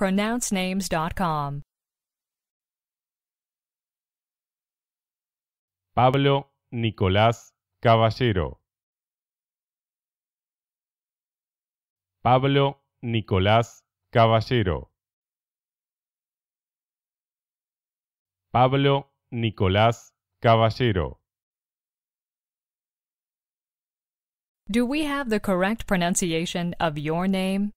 pronouncenames.com. Pablo Nicolás Caballero. Pablo Nicolás Caballero. Pablo Nicolás Caballero. Do we have the correct pronunciation of your name?